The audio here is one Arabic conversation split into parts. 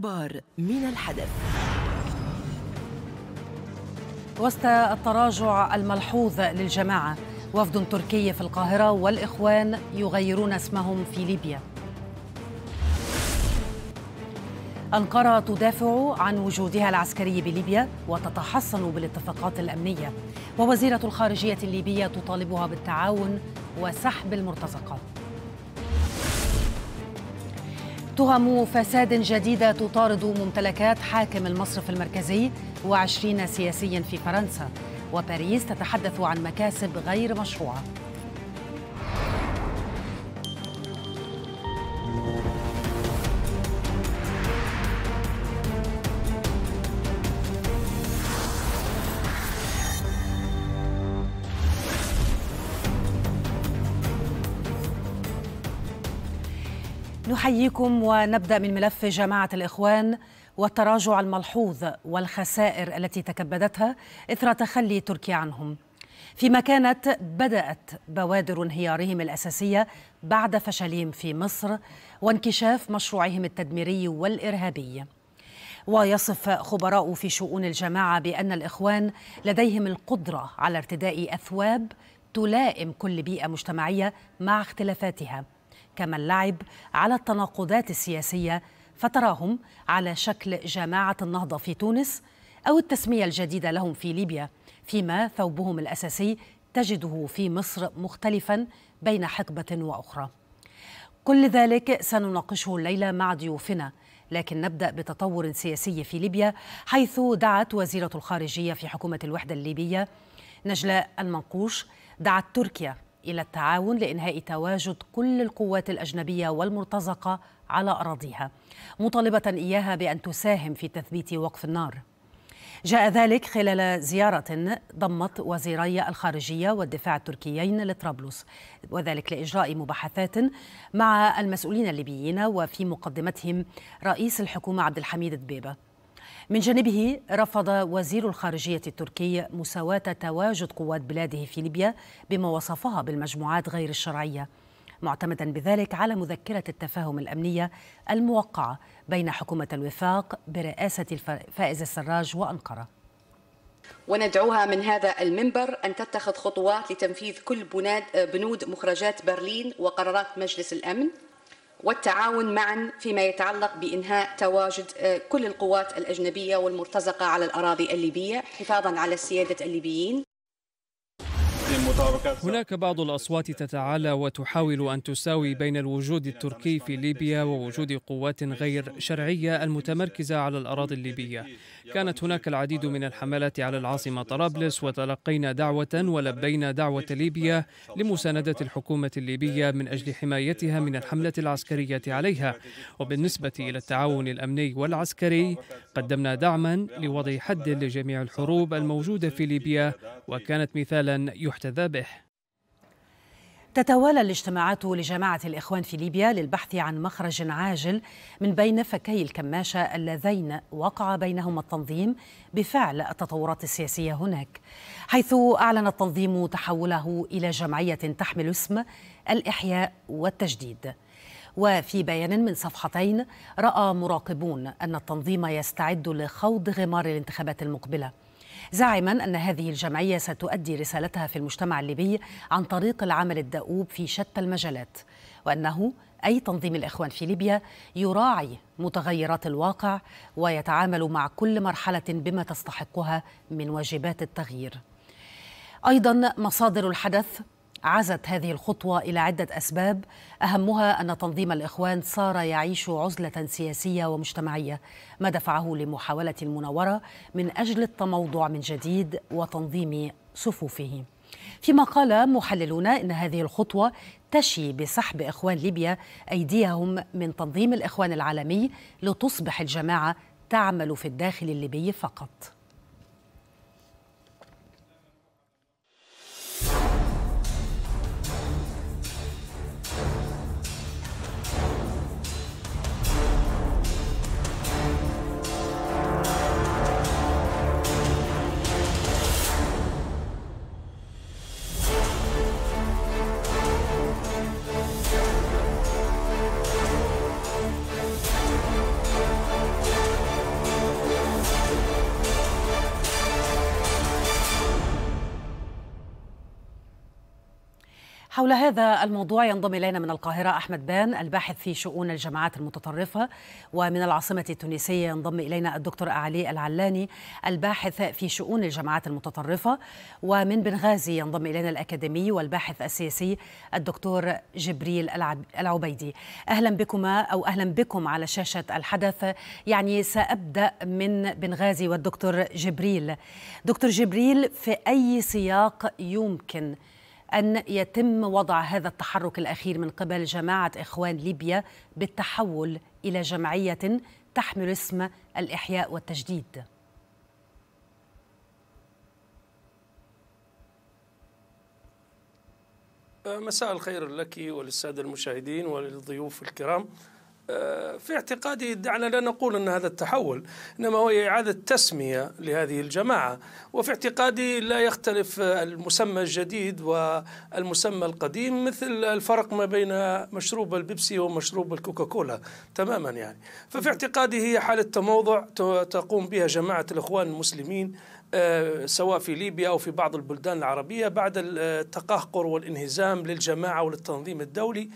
الأخبار من الحدث وسط التراجع الملحوظ للجماعة وفد تركي في القاهرة والإخوان يغيرون اسمهم في ليبيا أنقرة تدافع عن وجودها العسكري بليبيا وتتحصن بالاتفاقات الأمنية ووزيرة الخارجية الليبية تطالبها بالتعاون وسحب المرتزقات تهم فساد جديدة تطارد ممتلكات حاكم المصرف المركزي وعشرين سياسيا في فرنسا وباريس تتحدث عن مكاسب غير مشروعه احييكم ونبدا من ملف جماعه الاخوان والتراجع الملحوظ والخسائر التي تكبدتها اثر تخلي تركيا عنهم فيما كانت بدات بوادر انهيارهم الاساسيه بعد فشلهم في مصر وانكشاف مشروعهم التدميري والارهابي ويصف خبراء في شؤون الجماعه بان الاخوان لديهم القدره على ارتداء اثواب تلائم كل بيئه مجتمعيه مع اختلافاتها كما اللعب على التناقضات السياسية فتراهم على شكل جماعة النهضة في تونس أو التسمية الجديدة لهم في ليبيا فيما ثوبهم الأساسي تجده في مصر مختلفا بين حقبة وأخرى كل ذلك سنناقشه الليلة مع ضيوفنا لكن نبدأ بتطور سياسي في ليبيا حيث دعت وزيرة الخارجية في حكومة الوحدة الليبية نجلاء المنقوش دعت تركيا إلى التعاون لإنهاء تواجد كل القوات الأجنبية والمرتزقة على أراضيها مطالبة إياها بأن تساهم في تثبيت وقف النار جاء ذلك خلال زيارة ضمت وزيري الخارجية والدفاع التركيين لطرابلس وذلك لإجراء مباحثات مع المسؤولين الليبيين وفي مقدمتهم رئيس الحكومة عبد الحميد دبيبة من جانبه رفض وزير الخارجية التركي مساواة تواجد قوات بلاده في ليبيا بما وصفها بالمجموعات غير الشرعية معتمدا بذلك على مذكرة التفاهم الأمنية الموقعة بين حكومة الوفاق برئاسة فائز السراج وأنقرة وندعوها من هذا المنبر أن تتخذ خطوات لتنفيذ كل بنود مخرجات برلين وقرارات مجلس الأمن والتعاون معا فيما يتعلق بإنهاء تواجد آه، كل القوات الأجنبية والمرتزقة على الأراضي الليبية حفاظا على سيادة الليبيين هناك بعض الأصوات تتعالى وتحاول أن تساوي بين الوجود التركي في ليبيا ووجود قوات غير شرعية المتمركزة على الأراضي الليبية كانت هناك العديد من الحملات على العاصمة طرابلس وتلقينا دعوة ولبينا دعوة ليبيا لمساندة الحكومة الليبية من أجل حمايتها من الحملة العسكرية عليها وبالنسبة إلى التعاون الأمني والعسكري قدمنا دعما لوضع حد لجميع الحروب الموجودة في ليبيا وكانت مثالا يحتذى الذبح تتوالى الاجتماعات لجماعة الإخوان في ليبيا للبحث عن مخرج عاجل من بين فكي الكماشة اللذين وقع بينهما التنظيم بفعل التطورات السياسية هناك حيث أعلن التنظيم تحوله إلى جمعية تحمل اسم الإحياء والتجديد وفي بيان من صفحتين رأى مراقبون أن التنظيم يستعد لخوض غمار الانتخابات المقبلة زاعما أن هذه الجمعية ستؤدي رسالتها في المجتمع الليبي عن طريق العمل الدؤوب في شتى المجالات وأنه أي تنظيم الإخوان في ليبيا يراعي متغيرات الواقع ويتعامل مع كل مرحلة بما تستحقها من واجبات التغيير أيضا مصادر الحدث عزت هذه الخطوة إلى عدة أسباب أهمها أن تنظيم الإخوان صار يعيش عزلة سياسية ومجتمعية ما دفعه لمحاولة المناورة من أجل التموضع من جديد وتنظيم صفوفه فيما قال محللون ان هذه الخطوه تشي بسحب اخوان ليبيا ايديهم من تنظيم الاخوان العالمي لتصبح الجماعه تعمل في الداخل الليبي فقط حول هذا الموضوع ينضم إلينا من القاهرة أحمد بان الباحث في شؤون الجماعات المتطرفة ومن العاصمة التونسية ينضم إلينا الدكتور علي العلاني الباحث في شؤون الجماعات المتطرفة ومن بنغازي ينضم إلينا الأكاديمي والباحث السياسي الدكتور جبريل العبيدي أهلا بكما أو أهلا بكم على شاشة الحدث يعني سأبدأ من بنغازي والدكتور جبريل دكتور جبريل في أي سياق يمكن أن يتم وضع هذا التحرك الأخير من قبل جماعة إخوان ليبيا بالتحول إلى جمعية تحمل اسم الإحياء والتجديد مساء الخير لك وللسادة المشاهدين وللضيوف الكرام آه، في اعتقادي دعنا لا نقول ان هذا التحول انما هو اعاده تسميه لهذه الجماعه وفي اعتقادي لا يختلف المسمى الجديد والمسمى القديم مثل الفرق ما بين مشروب البيبسي ومشروب الكوكاكولا تماما يعني ففي اعتقادي هي حاله تموضع تقوم بها جماعه الاخوان المسلمين آه، سواء في ليبيا او في بعض البلدان العربيه بعد التقهقر والانهزام للجماعه وللتنظيم الدولي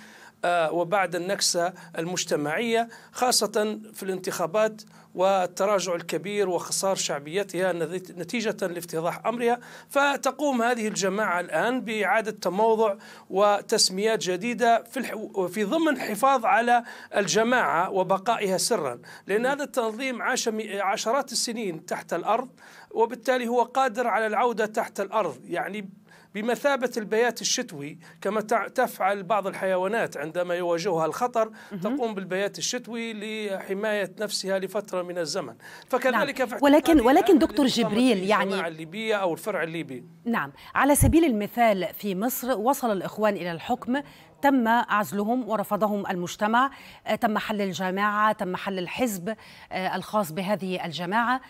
وبعد النكسة المجتمعية خاصة في الانتخابات والتراجع الكبير وخسار شعبيتها نتيجة لافتضاح أمرها فتقوم هذه الجماعة الآن بإعادة تموضع وتسميات جديدة في, الحو... في ضمن الحفاظ على الجماعة وبقائها سرا لأن هذا التنظيم عاش عشرات السنين تحت الأرض وبالتالي هو قادر على العودة تحت الأرض يعني بمثابة البيات الشتوي كما تفعل بعض الحيوانات عندما يواجهها الخطر تقوم بالبيات الشتوي لحماية نفسها لفترة من الزمن فكذلك نعم. ولكن ولكن دكتور جبريل يعني الليبية أو الفرع الليبي نعم على سبيل المثال في مصر وصل الإخوان إلى الحكم تم عزلهم ورفضهم المجتمع آه، تم حل الجماعة تم حل الحزب آه، الخاص بهذه الجماعة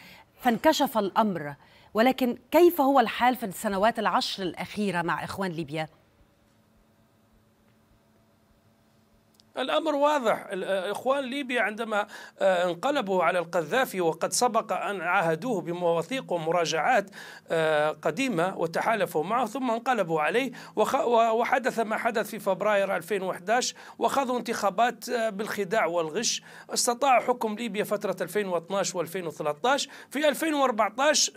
فانكشف الأمر ولكن كيف هو الحال في السنوات العشر الأخيرة مع إخوان ليبيا؟ الأمر واضح الإخوان آه، ليبيا عندما آه، انقلبوا على القذافي وقد سبق أن عاهدوه بمواثيق ومراجعات آه، قديمة وتحالفوا معه ثم انقلبوا عليه وحدث ما حدث في فبراير 2011 وخذوا انتخابات بالخداع والغش استطاع حكم ليبيا فترة 2012 و2013 في 2014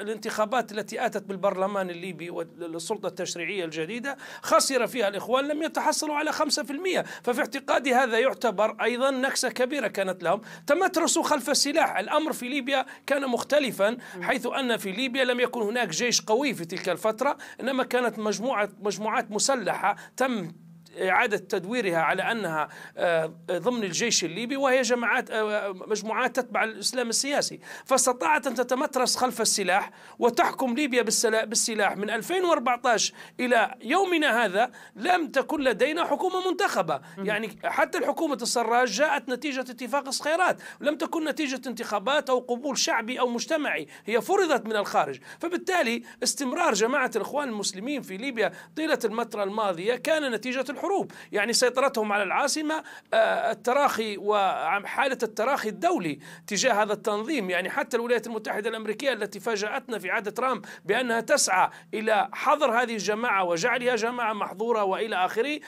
الانتخابات التي آتت بالبرلمان الليبي والسلطة التشريعية الجديدة خسر فيها الإخوان لم يتحصلوا على 5% ففي اعتقادي هذا يعتبر أيضا نكسة كبيرة كانت لهم تمترسوا خلف السلاح الأمر في ليبيا كان مختلفا حيث أن في ليبيا لم يكن هناك جيش قوي في تلك الفترة إنما كانت مجموعة مجموعات مسلحة تم إعادة تدويرها على أنها آه، آه، ضمن الجيش الليبي وهي جماعات آه، مجموعات تتبع الإسلام السياسي فاستطاعت أن تتمترس خلف السلاح وتحكم ليبيا بالسلاح من 2014 إلى يومنا هذا لم تكن لدينا حكومة منتخبة يعني حتى الحكومة السراج جاءت نتيجة اتفاق الصخيرات لم تكن نتيجة انتخابات أو قبول شعبي أو مجتمعي هي فرضت من الخارج فبالتالي استمرار جماعة الإخوان المسلمين في ليبيا طيلة المترة الماضية كان نتيجة الحكومة الحروب يعني سيطرتهم على العاصمة آه، التراخي وحالة التراخي الدولي تجاه هذا التنظيم يعني حتى الولايات المتحدة الأمريكية التي فاجأتنا في عهد ترامب بأنها تسعى إلى حظر هذه الجماعة وجعلها جماعة محظورة وإلى آخره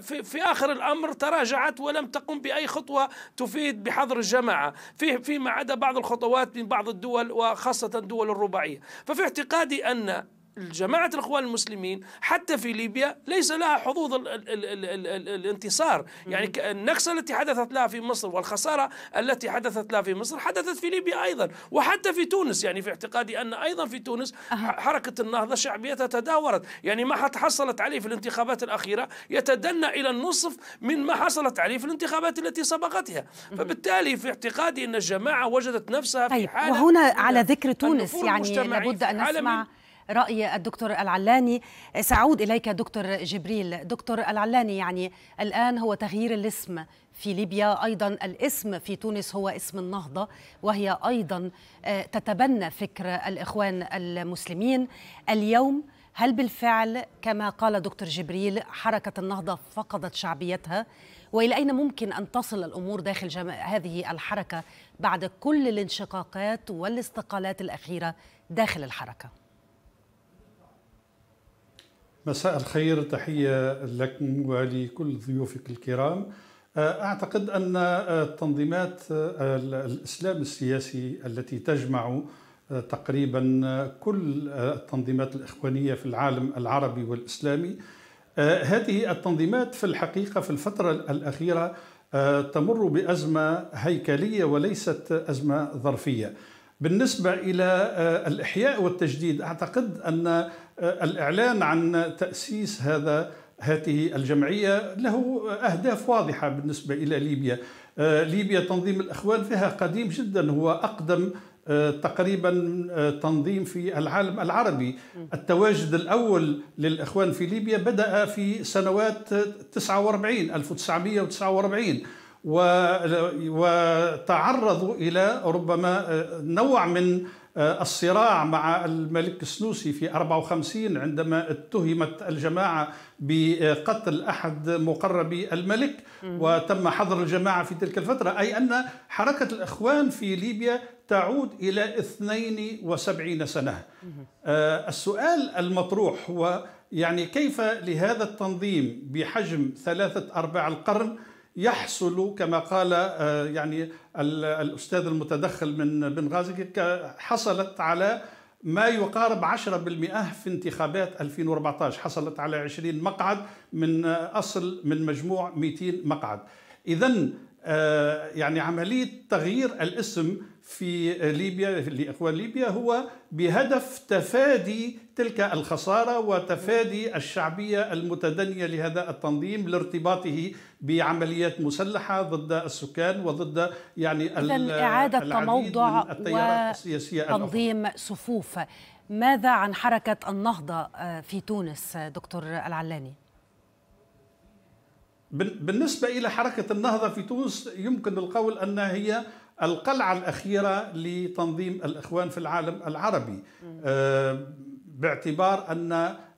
في, في آخر الأمر تراجعت ولم تقم بأي خطوة تفيد بحظر الجماعة في فيما عدا بعض الخطوات من بعض الدول وخاصة الدول الرباعية ففي اعتقادي أن جماعة الإخوان المسلمين حتى في ليبيا ليس لها حظوظ الـ الـ الـ الـ الـ الـ الانتصار يعني النكسة التي حدثت لها في مصر والخسارة التي حدثت لها في مصر حدثت في ليبيا أيضا وحتى في تونس يعني في اعتقادي أن أيضا في تونس حركة النهضة شعبيتها تداورت يعني ما حصلت عليه في الانتخابات الأخيرة يتدنى إلى النصف من ما حصلت عليه في الانتخابات التي سبقتها فبالتالي في اعتقادي أن الجماعة وجدت نفسها في طيب، حالة وهنا على ذكر تونس يعني لابد أن نسمع راي الدكتور العلاني ساعود اليك دكتور جبريل دكتور العلاني يعني الان هو تغيير الاسم في ليبيا ايضا الاسم في تونس هو اسم النهضه وهي ايضا آه، تتبنى فكر الاخوان المسلمين اليوم هل بالفعل كما قال دكتور جبريل حركه النهضه فقدت شعبيتها والى اين ممكن ان تصل الامور داخل هذه الحركه بعد كل الانشقاقات والاستقالات الاخيره داخل الحركه مساء الخير تحية لكم ولكل ضيوفك الكرام آه، أعتقد أن التنظيمات آه، آه، الإسلام السياسي التي تجمع تقريبا كل التنظيمات الإخوانية في العالم العربي والإسلامي هذه التنظيمات في الحقيقة في الفترة الأخيرة تمر بأزمة هيكلية وليست أزمة ظرفية بالنسبة إلى الإحياء والتجديد أعتقد أن الإعلان عن تأسيس هذا هذه الجمعية له أهداف واضحة بالنسبة إلى ليبيا آه، ليبيا تنظيم الأخوان فيها قديم جدا هو أقدم آه، تقريبا آه، تنظيم في العالم العربي التواجد الأول للإخوان في ليبيا بدأ في سنوات 49 1949 وتعرضوا إلى ربما نوع من آه، الصراع مع الملك السنوسي في 54 عندما اتهمت الجماعة بقتل أحد مقربي الملك وتم حظر الجماعة في تلك الفترة أي أن حركة الإخوان في ليبيا تعود إلى 72 سنة آه، السؤال المطروح هو يعني كيف لهذا التنظيم بحجم ثلاثة أرباع القرن يحصل كما قال آه، يعني الأستاذ المتدخل من بنغازي حصلت على ما يقارب 10% في انتخابات 2014 حصلت على 20 مقعد من آه، أصل من مجموع 200 مقعد إذا آه، يعني عملية تغيير الاسم في ليبيا لإخوان ليبيا هو بهدف تفادي تلك الخسارة وتفادي الشعبية المتدنية لهذا التنظيم لارتباطه بعمليات مسلحه ضد السكان وضد يعني اعاده تموضع وتنظيم صفوف ماذا عن حركه النهضه آه، في تونس آه، دكتور العلاني بالنسبه الى حركه النهضه في تونس يمكن القول انها هي القلعه الاخيره لتنظيم الاخوان في العالم العربي آه، باعتبار ان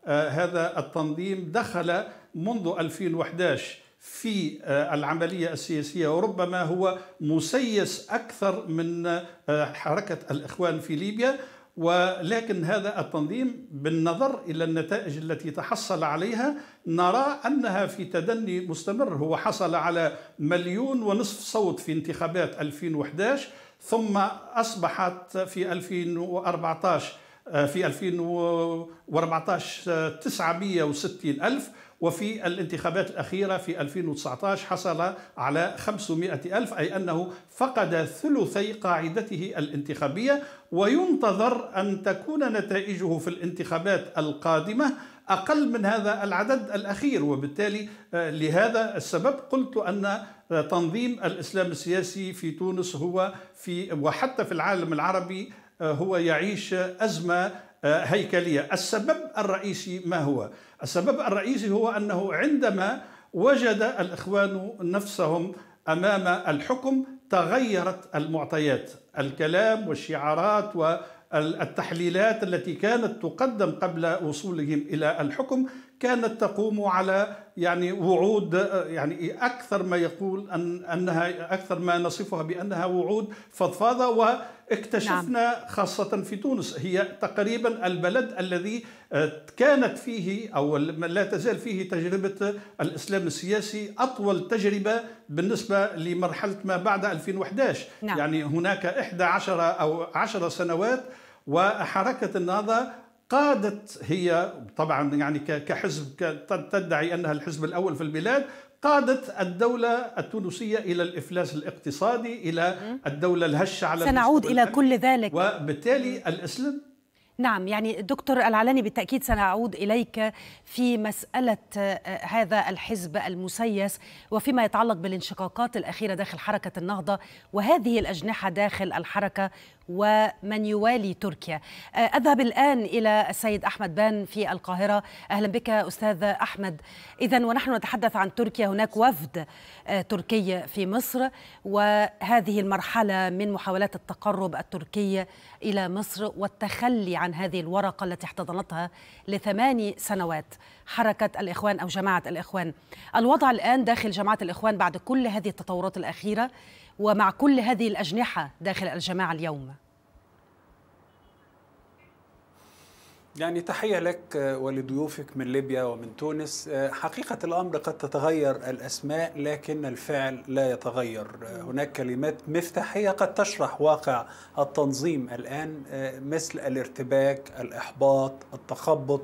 هذا التنظيم دخل منذ 2011 في آه، العملية السياسية وربما هو مسيس أكثر من آه، حركة الإخوان في ليبيا ولكن هذا التنظيم بالنظر إلى النتائج التي تحصل عليها نرى أنها في تدني مستمر هو حصل على مليون ونصف صوت في انتخابات 2011 ثم أصبحت في 2014 آه، في 2014 960 ألف وفي الانتخابات الأخيرة في 2019 حصل على 500 ألف أي أنه فقد ثلثي قاعدته الانتخابية وينتظر أن تكون نتائجه في الانتخابات القادمة أقل من هذا العدد الأخير وبالتالي آه، لهذا السبب قلت أن آه، تنظيم الإسلام السياسي في تونس هو في وحتى في العالم العربي آه، هو يعيش أزمة هيكلية السبب الرئيسي ما هو؟ السبب الرئيسي هو أنه عندما وجد الإخوان نفسهم أمام الحكم تغيرت المعطيات الكلام والشعارات والتحليلات التي كانت تقدم قبل وصولهم إلى الحكم كانت تقوم على يعني وعود يعني اكثر ما يقول ان انها اكثر ما نصفها بانها وعود فضفاضه واكتشفنا نعم. خاصه في تونس هي تقريبا البلد الذي آه، كانت فيه او لا تزال فيه تجربه الاسلام السياسي اطول تجربه بالنسبه لمرحله ما بعد 2011 نعم. يعني هناك 11 او 10 سنوات وحركه النهضه قادت هي طبعا يعني كحزب تدعي انها الحزب الاول في البلاد قادت الدولة التونسية إلى الإفلاس الاقتصادي إلى الدولة الهشة على سنعود إلى كل ذلك وبالتالي الإسلام نعم يعني دكتور العلاني بالتأكيد سنعود إليك في مسألة آه، هذا الحزب المسيس وفيما يتعلق بالانشقاقات الأخيرة داخل حركة النهضة وهذه الأجنحة داخل الحركة ومن يوالي تركيا آه، أذهب الآن إلى السيد أحمد بان في القاهرة أهلا بك أستاذ أحمد إذا ونحن نتحدث عن تركيا هناك وفد آه، تركي في مصر وهذه المرحلة من محاولات التقرب التركية إلى مصر والتخلي عن عن هذه الورقة التي احتضنتها لثماني سنوات حركة الإخوان أو جماعة الإخوان الوضع الآن داخل جماعة الإخوان بعد كل هذه التطورات الأخيرة ومع كل هذه الأجنحة داخل الجماعة اليوم يعني تحية لك آه، ولضيوفك من ليبيا ومن تونس آه، حقيقة الأمر قد تتغير الأسماء لكن الفعل لا يتغير آه، هناك كلمات مفتاحية قد تشرح واقع التنظيم الآن مثل الارتباك الإحباط التخبط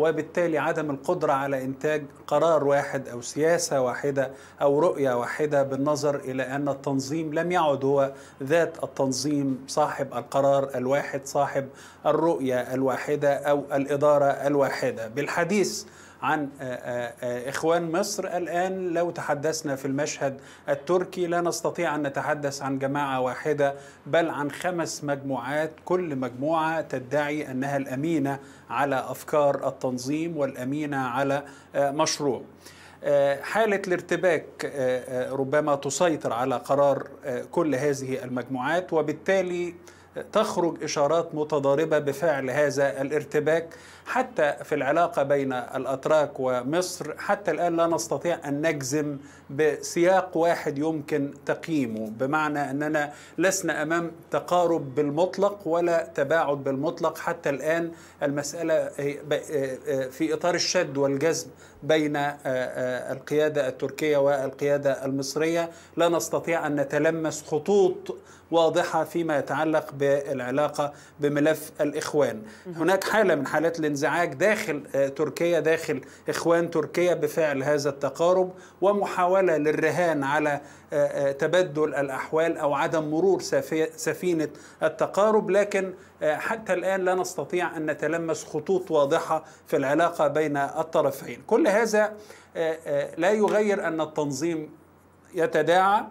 وبالتالي عدم القدرة على إنتاج قرار واحد أو سياسة واحدة أو رؤية واحدة بالنظر إلى أن التنظيم لم يعد هو ذات التنظيم صاحب القرار الواحد صاحب الرؤية الواحدة أو الإدارة الواحدة بالحديث عن آه، آه، آه، إخوان مصر الآن لو تحدثنا في المشهد التركي لا نستطيع أن نتحدث عن جماعة واحدة بل عن خمس مجموعات كل مجموعة تدعي أنها الأمينة على أفكار التنظيم والأمينة على مشروع حالة الارتباك ربما تسيطر على قرار كل هذه المجموعات وبالتالي تخرج إشارات متضاربة بفعل هذا الارتباك حتى في العلاقة بين الأتراك ومصر حتى الآن لا نستطيع أن نجزم بسياق واحد يمكن تقييمه بمعنى أننا لسنا أمام تقارب بالمطلق ولا تباعد بالمطلق حتى الآن المسألة آه، آه، في إطار الشد والجزم بين آه، القيادة التركية والقيادة المصرية لا نستطيع أن نتلمس خطوط واضحه فيما يتعلق بالعلاقه بملف الاخوان. هناك حاله من حالات الانزعاج داخل آه، تركيا داخل اخوان تركيا بفعل هذا التقارب ومحاوله للرهان على آه، آه، تبدل الاحوال او عدم مرور سفينه التقارب لكن حتى الان لا نستطيع ان نتلمس خطوط واضحه في العلاقه بين الطرفين. كل هذا لا يغير ان التنظيم يتداعى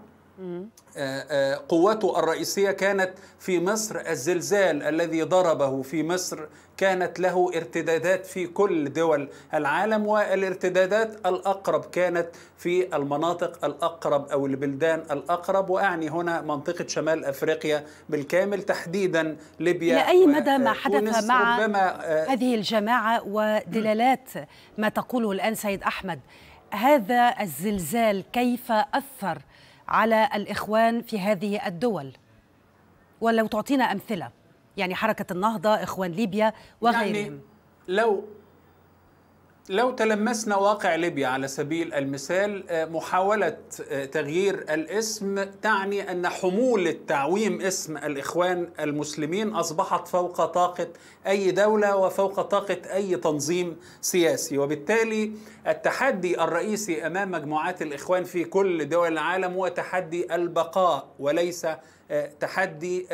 آه، آه، قوته الرئيسية كانت في مصر الزلزال الذي ضربه في مصر كانت له ارتدادات في كل دول العالم والارتدادات الأقرب كانت في المناطق الأقرب أو البلدان الأقرب وأعني هنا منطقة شمال أفريقيا بالكامل تحديدا ليبيا إلى أي مدى ما حدث مع آه، هذه الجماعة ودلالات ما تقوله الآن سيد أحمد هذا الزلزال كيف أثر على الإخوان في هذه الدول ولو تعطينا أمثلة يعني حركة النهضة إخوان ليبيا يعني وغيرهم يعني لو لو تلمسنا واقع ليبيا على سبيل المثال آه، محاولة آه، تغيير الاسم تعني أن حمولة تعويم اسم الإخوان المسلمين أصبحت فوق طاقة أي دولة وفوق طاقة أي تنظيم سياسي وبالتالي التحدي الرئيسي أمام مجموعات الإخوان في كل دول العالم هو تحدي البقاء وليس آه، تحدي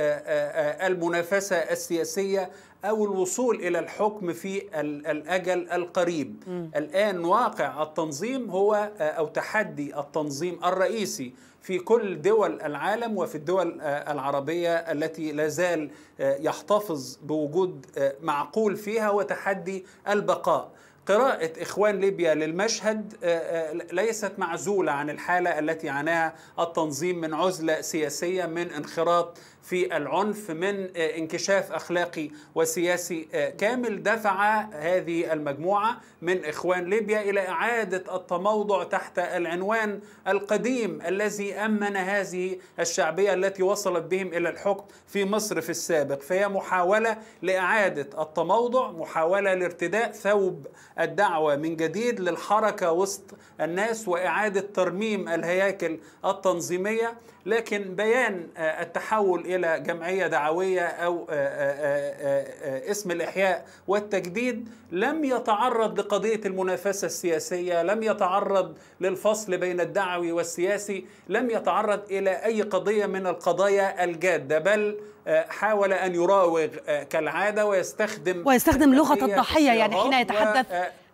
المنافسة السياسية أو الوصول إلى الحكم في الأجل القريب م. الآن واقع التنظيم هو آه، أو تحدي التنظيم الرئيسي في كل دول العالم وفي الدول آه، العربية التي لا زال آه، يحتفظ بوجود معقول فيها وتحدي البقاء قراءة إخوان ليبيا للمشهد ليست معزولة عن الحالة التي عاناها التنظيم من عزلة سياسية من انخراط في العنف من آه، انكشاف اخلاقي وسياسي آه، كامل دفع هذه المجموعه من اخوان ليبيا الى اعاده التموضع تحت العنوان القديم الذي امن هذه الشعبيه التي وصلت بهم الى الحكم في مصر في السابق فهي محاوله لاعاده التموضع محاوله لارتداء ثوب الدعوه من جديد للحركه وسط الناس واعاده ترميم الهياكل التنظيميه لكن بيان آه، التحول الى جمعيه دعويه او آه، آه، اسم الاحياء والتجديد لم يتعرض لقضيه المنافسه السياسيه، لم يتعرض للفصل بين الدعوي والسياسي، لم يتعرض الى اي قضيه من القضايا الجاده، بل حاول ان يراوغ كالعاده ويستخدم ويستخدم لغه الضحيه يعني حين يتحدث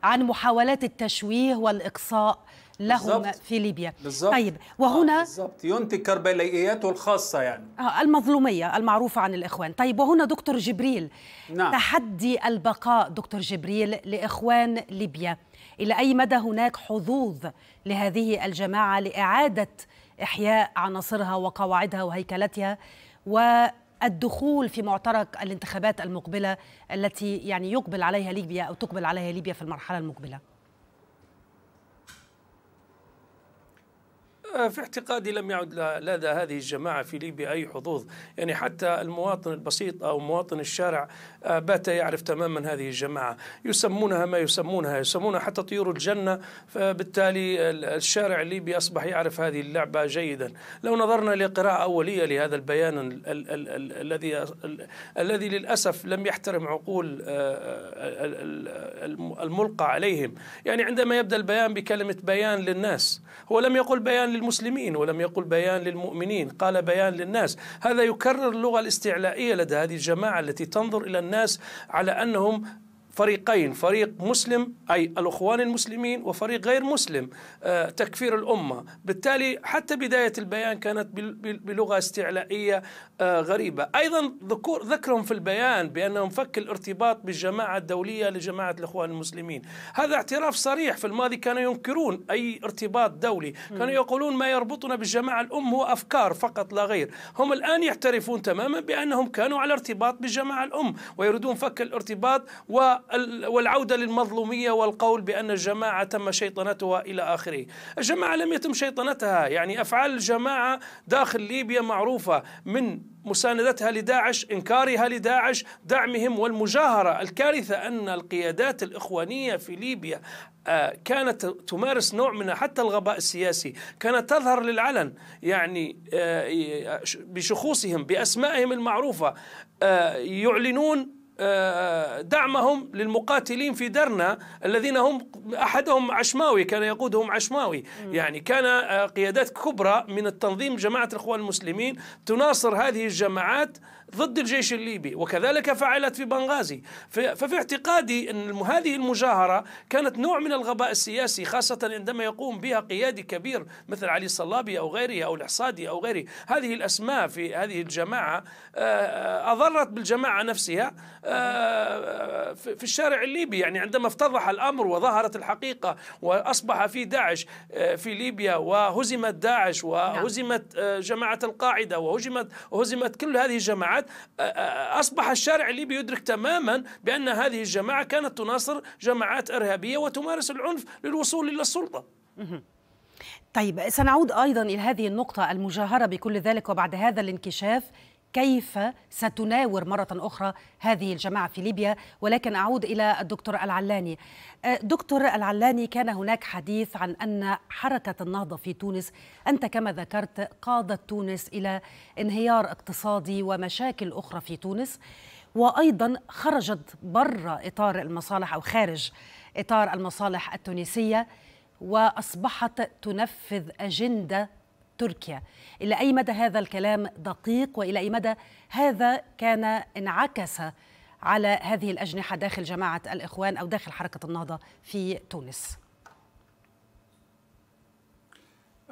عن محاولات التشويه والاقصاء لهم في ليبيا بالزبط. طيب وهنا آه، بالزبط. ينتج كربلائياته الخاصه يعني آه، المظلوميه المعروفه عن الاخوان طيب وهنا دكتور جبريل نعم. تحدي البقاء دكتور جبريل لاخوان ليبيا الى اي مدى هناك حظوظ لهذه الجماعه لاعاده احياء عناصرها وقواعدها وهيكلتها والدخول في معترك الانتخابات المقبله التي يعني يقبل عليها ليبيا او تقبل عليها ليبيا في المرحله المقبله آه، في اعتقادي لم يعد لدى هذه الجماعة في ليبيا أي حظوظ يعني حتى المواطن البسيط أو مواطن الشارع آه، بات يعرف تماما هذه الجماعة يسمونها ما يسمونها يسمونها حتى طيور الجنة فبالتالي الشارع الليبي أصبح يعرف هذه اللعبة جيدا لو نظرنا لقراءة أولية لهذا البيان الذي الذي للأسف لم يحترم عقول آه، الملقى عليهم يعني عندما يبدأ البيان بكلمة بيان للناس هو لم يقل بيان للمسلمين ولم يقل بيان للمؤمنين قال بيان للناس هذا يكرر اللغة الاستعلائية لدى هذه الجماعة التي تنظر إلى الناس على أنهم فريقين فريق مسلم أي الأخوان المسلمين وفريق غير مسلم آه، تكفير الأمة بالتالي حتى بداية البيان كانت بلغة استعلائية آه، غريبة أيضا ذكر ذكرهم في البيان بأنهم فك الارتباط بالجماعة الدولية لجماعة الإخوان المسلمين هذا اعتراف صريح في الماضي كانوا ينكرون أي ارتباط دولي كانوا يقولون ما يربطنا بالجماعة الأم هو أفكار فقط لا غير هم الآن يعترفون تماما بأنهم كانوا على ارتباط بالجماعة الأم ويريدون فك الارتباط و والعودة للمظلومية والقول بأن الجماعة تم شيطنتها إلى آخره الجماعة لم يتم شيطنتها يعني أفعال الجماعة داخل ليبيا معروفة من مساندتها لداعش انكارها لداعش دعمهم والمجاهره الكارثه ان القيادات الاخوانيه في ليبيا آه، كانت تمارس نوع من حتى الغباء السياسي كانت تظهر للعلن يعني آه، بشخوصهم باسمائهم المعروفه آه، يعلنون آه، دعمهم للمقاتلين في درنا الذين هم احدهم عشماوي كان يقودهم عشماوي يعني كان آه، قيادات كبرى من التنظيم جماعه الاخوان المسلمين تناصر هذه الجماعات ضد الجيش الليبي وكذلك فعلت في بنغازي ففي اعتقادي أن هذه المجاهرة كانت نوع من الغباء السياسي خاصة عندما يقوم بها قيادي كبير مثل علي الصلابي أو غيره أو الإحصادي أو غيره هذه الأسماء في هذه الجماعة آه، آه، أضرت بالجماعة نفسها آه، في الشارع الليبي يعني عندما افتضح الأمر وظهرت الحقيقة وأصبح في داعش في ليبيا وهزمت داعش نعم. وهزمت جماعة القاعدة وهزمت هزمت كل هذه الجماعات اصبحت اصبح الشارع الليبي يدرك تماما بان هذه الجماعه كانت تناصر جماعات ارهابيه وتمارس العنف للوصول الى السلطه. طيب سنعود ايضا الى هذه النقطه المجاهره بكل ذلك وبعد هذا الانكشاف كيف ستناور مرة أخرى هذه الجماعة في ليبيا ولكن أعود إلى الدكتور العلاني أه، دكتور العلاني كان هناك حديث عن أن حركة النهضة في تونس أنت كما ذكرت قادت تونس إلى انهيار اقتصادي ومشاكل أخرى في تونس وأيضا خرجت برا إطار المصالح أو خارج إطار المصالح التونسية وأصبحت تنفذ أجندة تركيا إلى أي مدى هذا الكلام دقيق وإلى أي مدى هذا كان انعكس على هذه الأجنحة داخل جماعة الإخوان أو داخل حركة النهضة في تونس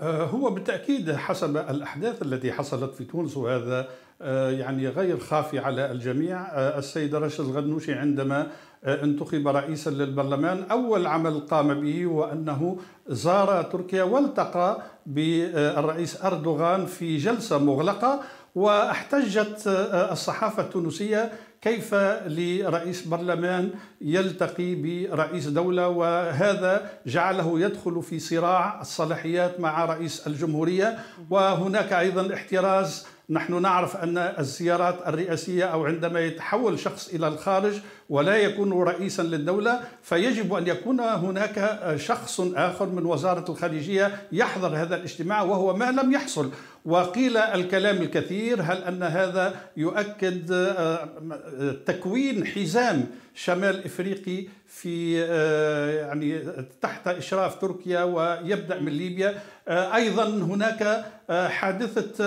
آه، هو بالتأكيد حسب الأحداث التي حصلت في تونس وهذا آه، يعني غير خافي على الجميع آه، السيدة رشد الغنوشي عندما آه، انتخب رئيسا للبرلمان أول عمل قام به هو أنه زار تركيا والتقى بالرئيس أردوغان في جلسة مغلقة واحتجت آه، الصحافة التونسية كيف لرئيس برلمان يلتقي برئيس دولة وهذا جعله يدخل في صراع الصلاحيات مع رئيس الجمهورية وهناك أيضا احتراز نحن نعرف أن الزيارات الرئاسية أو عندما يتحول شخص إلى الخارج ولا يكون رئيسا للدولة فيجب أن يكون هناك شخص آخر من وزارة الخارجية يحضر هذا الاجتماع وهو ما لم يحصل وقيل الكلام الكثير هل أن هذا يؤكد آه، تكوين حزام شمال إفريقي في آه، يعني تحت إشراف تركيا ويبدأ من ليبيا آه، أيضا هناك حادثة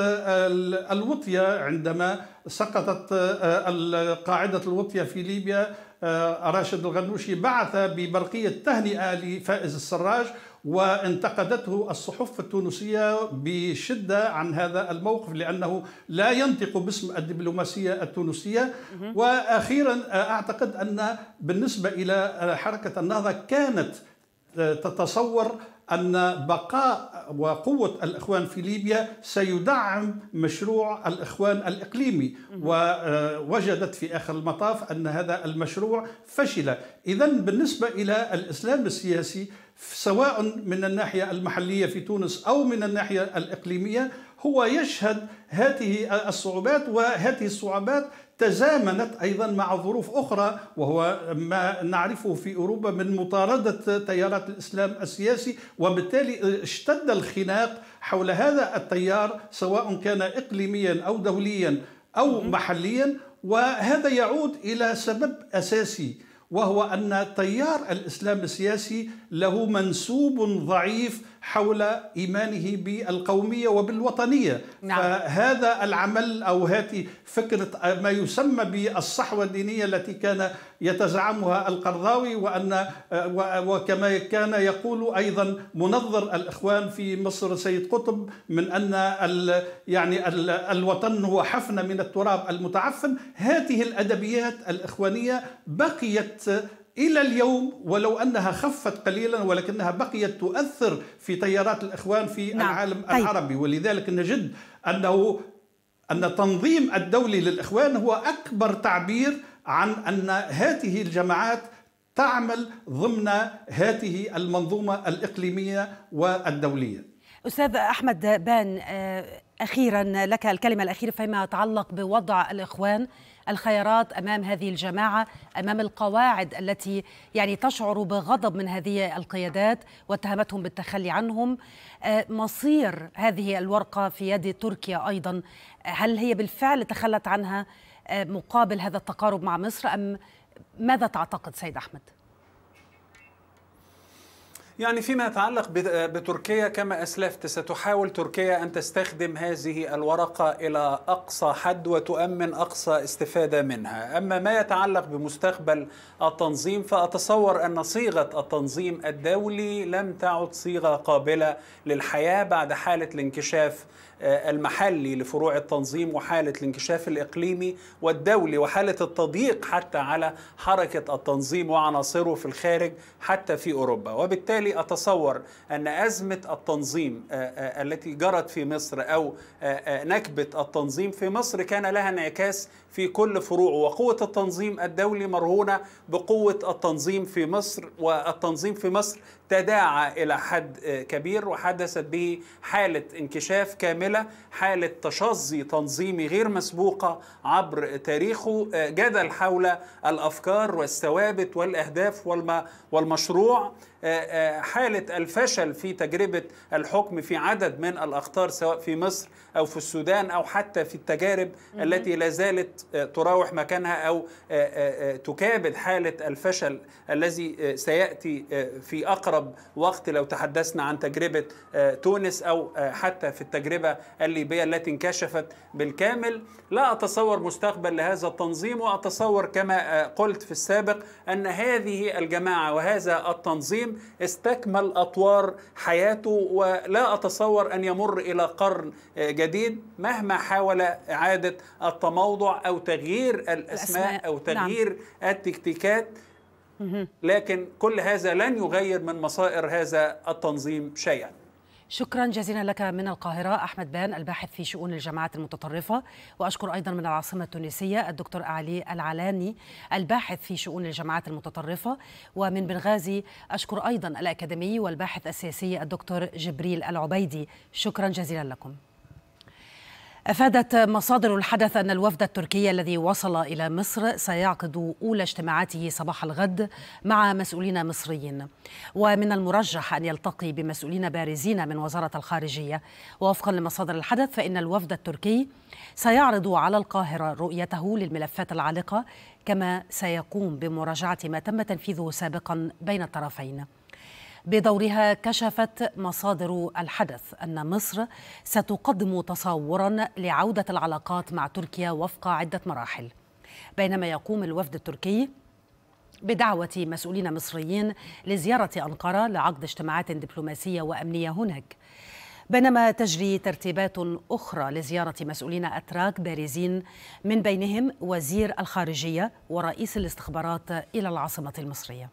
الوطية عندما سقطت آه، القاعدة الوطية في ليبيا آه، راشد الغنوشي بعث ببرقية تهنئة لفائز السراج وانتقدته الصحف التونسية بشدة عن هذا الموقف لأنه لا ينطق باسم الدبلوماسية التونسية وأخيرا آه، أعتقد أن بالنسبة إلى حركة النهضة كانت تتصور أن بقاء وقوة الإخوان في ليبيا سيدعم مشروع الإخوان الإقليمي ووجدت في آخر المطاف أن هذا المشروع فشل إذا بالنسبة إلى الإسلام السياسي سواء من الناحية المحلية في تونس أو من الناحية الإقليمية هو يشهد هذه الصعوبات وهذه الصعوبات تزامنت أيضا مع ظروف أخرى وهو ما نعرفه في أوروبا من مطاردة تيارات الإسلام السياسي وبالتالي اشتد الخناق حول هذا التيار سواء كان إقليميا أو دوليا أو محليا وهذا يعود إلى سبب أساسي وهو أن تيار الإسلام السياسي له منسوب ضعيف حول إيمانه بالقومية وبالوطنية نعم. فهذا العمل أو هذه فكرة ما يسمى بالصحوة الدينية التي كان يتزعمها القرضاوي وأن وكما كان يقول أيضا منظر الإخوان في مصر سيد قطب من أن يعني الوطن هو حفنة من التراب المتعفن هذه الأدبيات الإخوانية بقيت إلى اليوم ولو أنها خفت قليلا ولكنها بقيت تؤثر في تيارات الإخوان في نعم. العالم طيب. العربي ولذلك نجد أنه أن تنظيم الدولي للإخوان هو أكبر تعبير عن أن هذه الجماعات تعمل ضمن هذه المنظومة الإقليمية والدولية أستاذ أحمد بان آه، أخيرا لك الكلمة الأخيرة فيما يتعلق بوضع الإخوان الخيارات امام هذه الجماعه امام القواعد التي يعني تشعر بغضب من هذه القيادات واتهمتهم بالتخلي عنهم آه، مصير هذه الورقه في يد تركيا ايضا هل هي بالفعل تخلت عنها آه، مقابل هذا التقارب مع مصر ام ماذا تعتقد سيد احمد يعني فيما يتعلق بتركيا كما اسلفت ستحاول تركيا ان تستخدم هذه الورقه الى اقصى حد وتؤمن اقصى استفاده منها، اما ما يتعلق بمستقبل التنظيم فاتصور ان صيغه التنظيم الدولي لم تعد صيغه قابله للحياه بعد حاله الانكشاف آه، المحلي لفروع التنظيم وحالة الانكشاف الإقليمي والدولي وحالة التضييق حتى على حركة التنظيم وعناصره في الخارج حتى في أوروبا وبالتالي أتصور أن أزمة التنظيم آه، آه، التي جرت في مصر أو نكبة التنظيم في مصر كان لها انعكاس في كل فروعه وقوة التنظيم الدولي مرهونة بقوة التنظيم في مصر والتنظيم في مصر تداعى إلى حد كبير وحدثت به حالة انكشاف كامله الى حاله تشظي تنظيمي غير مسبوقه عبر تاريخه آه، جدل حول الافكار والثوابت والاهداف والمشروع آه، آه، حالة الفشل في تجربة الحكم في عدد من الأخطار سواء في مصر أو في السودان أو حتى في التجارب التي لا زالت آه، تراوح مكانها أو تكابد حالة الفشل الذي سيأتي في أقرب وقت لو تحدثنا عن تجربة تونس أو حتى في التجربة الليبية التي انكشفت بالكامل لا أتصور مستقبل لهذا التنظيم وأتصور كما قلت في السابق أن هذه الجماعة وهذا التنظيم استكمل أطوار حياته ولا أتصور أن يمر إلى قرن آه، جديد مهما حاول إعادة التموضع أو تغيير الأسماء, الأسماء. أو نعم. تغيير نعم. التكتيكات لكن كل هذا لن يغير من مصائر هذا التنظيم شيئا شكرا جزيلا لك من القاهرة أحمد بان الباحث في شؤون الجماعات المتطرفة وأشكر أيضا من العاصمة التونسية الدكتور علي العلاني الباحث في شؤون الجماعات المتطرفة ومن بنغازي أشكر أيضا الأكاديمي والباحث السياسي الدكتور جبريل العبيدي شكرا جزيلا لكم أفادت مصادر الحدث أن الوفد التركي الذي وصل إلى مصر سيعقد أولى اجتماعاته صباح الغد مع مسؤولين مصريين ومن المرجح أن يلتقي بمسؤولين بارزين من وزارة الخارجية ووفقا لمصادر الحدث فإن الوفد التركي سيعرض على القاهرة رؤيته للملفات العالقة كما سيقوم بمراجعة ما تم تنفيذه سابقا بين الطرفين بدورها كشفت مصادر الحدث أن مصر ستقدم تصورا لعودة العلاقات مع تركيا وفق عدة مراحل بينما يقوم الوفد التركي بدعوة مسؤولين مصريين لزيارة أنقرة لعقد اجتماعات دبلوماسية وأمنية هناك بينما تجري ترتيبات أخرى لزيارة مسؤولين أتراك بارزين من بينهم وزير الخارجية ورئيس الاستخبارات إلى العاصمة المصرية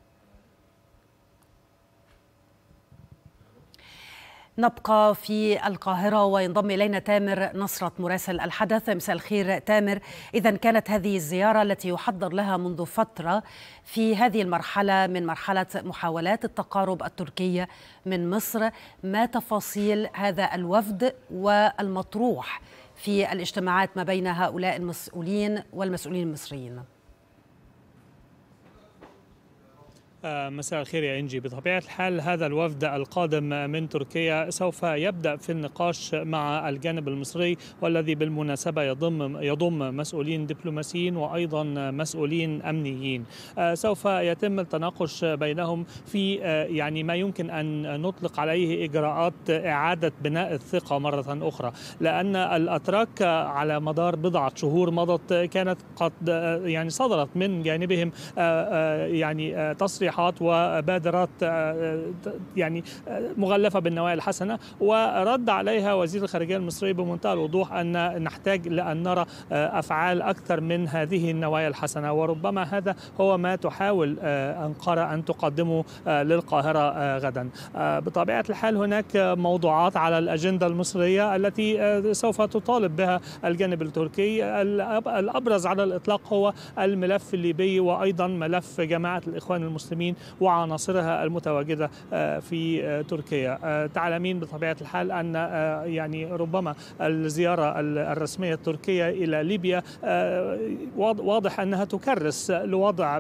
نبقى في القاهرة وينضم إلينا تامر نصرة مراسل الحدث مساء الخير تامر إذا كانت هذه الزيارة التي يحضر لها منذ فترة في هذه المرحلة من مرحلة محاولات التقارب التركية من مصر ما تفاصيل هذا الوفد والمطروح في الاجتماعات ما بين هؤلاء المسؤولين والمسؤولين المصريين؟ آه، مساء الخير يا انجي بطبيعه الحال هذا الوفد القادم من تركيا سوف يبدا في النقاش مع الجانب المصري والذي بالمناسبه يضم يضم مسؤولين دبلوماسيين وايضا مسؤولين امنيين آه، سوف يتم التناقش بينهم في آه، يعني ما يمكن ان نطلق عليه اجراءات اعاده بناء الثقه مره اخرى لان الاتراك على مدار بضعه شهور مضت كانت قد يعني صدرت من جانبهم يعني تصريح تصريحات وبادرات آه، آه، يعني آه، مغلفة بالنوايا الحسنة ورد عليها وزير الخارجية المصري بمنتهى الوضوح أن نحتاج لأن نرى أفعال أكثر من هذه النوايا الحسنة وربما هذا هو ما تحاول أنقرة أن تقدمه للقاهرة غدا بطبيعة الحال هناك موضوعات على الأجندة المصرية التي سوف تطالب بها الجانب التركي الأبرز على الإطلاق هو الملف الليبي وأيضا ملف جماعة الإخوان المسلمين المسلمين وعناصرها المتواجده آه، في آه، تركيا آه، تعلمين بطبيعه الحال ان يعني ربما الزياره الرسميه التركيه الى ليبيا واضح انها تكرس لوضع